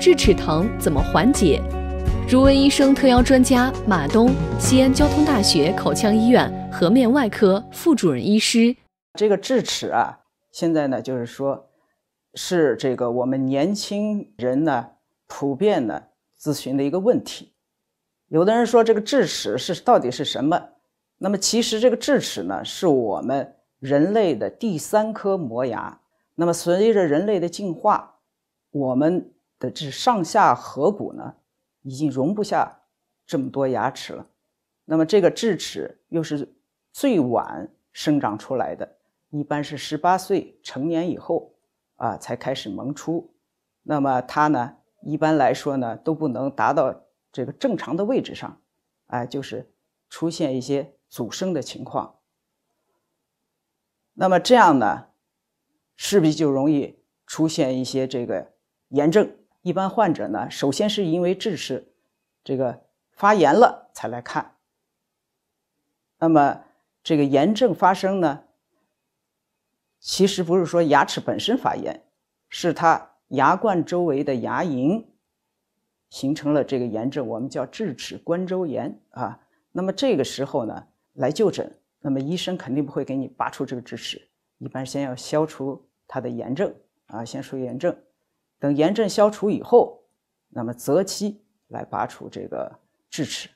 智齿疼怎么缓解？如文医生特邀专家马东，西安交通大学口腔医院颌面外科副主任医师。这个智齿啊，现在呢，就是说，是这个我们年轻人呢普遍的咨询的一个问题。有的人说这个智齿是到底是什么？那么其实这个智齿呢，是我们人类的第三颗磨牙。那么随着人类的进化，我们的这上下颌骨呢，已经容不下这么多牙齿了。那么这个智齿又是最晚生长出来的，一般是十八岁成年以后啊才开始萌出。那么它呢，一般来说呢都不能达到这个正常的位置上，哎，就是出现一些阻生的情况。那么这样呢，势必就容易出现一些这个炎症。一般患者呢，首先是因为智齿这个发炎了才来看。那么这个炎症发生呢，其实不是说牙齿本身发炎，是它牙冠周围的牙龈形成了这个炎症，我们叫智齿冠周炎啊。那么这个时候呢，来就诊，那么医生肯定不会给你拔出这个智齿，一般先要消除它的炎症啊，先除炎症。等炎症消除以后，那么择期来拔除这个智齿。